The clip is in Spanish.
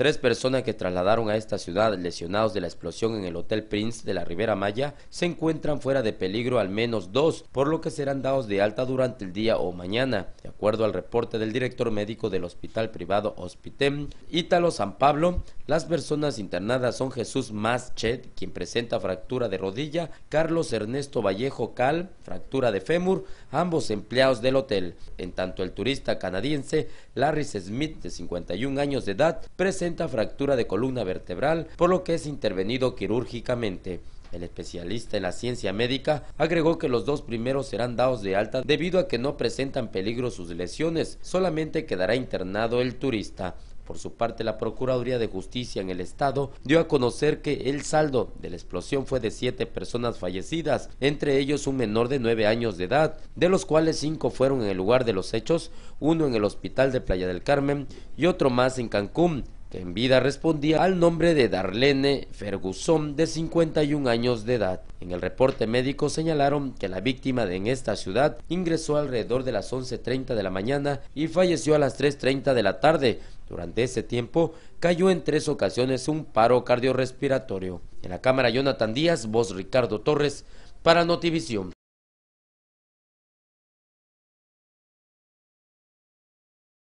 Tres personas que trasladaron a esta ciudad lesionados de la explosión en el Hotel Prince de la Ribera Maya se encuentran fuera de peligro al menos dos, por lo que serán dados de alta durante el día o mañana acuerdo al reporte del director médico del hospital privado Hospitem, Ítalo San Pablo, las personas internadas son Jesús Maschet, quien presenta fractura de rodilla, Carlos Ernesto Vallejo Cal, fractura de fémur, ambos empleados del hotel. En tanto, el turista canadiense Larry Smith, de 51 años de edad, presenta fractura de columna vertebral, por lo que es intervenido quirúrgicamente. El especialista en la ciencia médica agregó que los dos primeros serán dados de alta debido a que no presentan peligro sus lesiones, solamente quedará internado el turista. Por su parte, la Procuraduría de Justicia en el Estado dio a conocer que el saldo de la explosión fue de siete personas fallecidas, entre ellos un menor de nueve años de edad, de los cuales cinco fueron en el lugar de los hechos, uno en el hospital de Playa del Carmen y otro más en Cancún que en vida respondía al nombre de Darlene Ferguson, de 51 años de edad. En el reporte médico señalaron que la víctima de en esta ciudad ingresó alrededor de las 11.30 de la mañana y falleció a las 3.30 de la tarde. Durante ese tiempo cayó en tres ocasiones un paro cardiorrespiratorio. En la cámara Jonathan Díaz, voz Ricardo Torres, para Notivisión.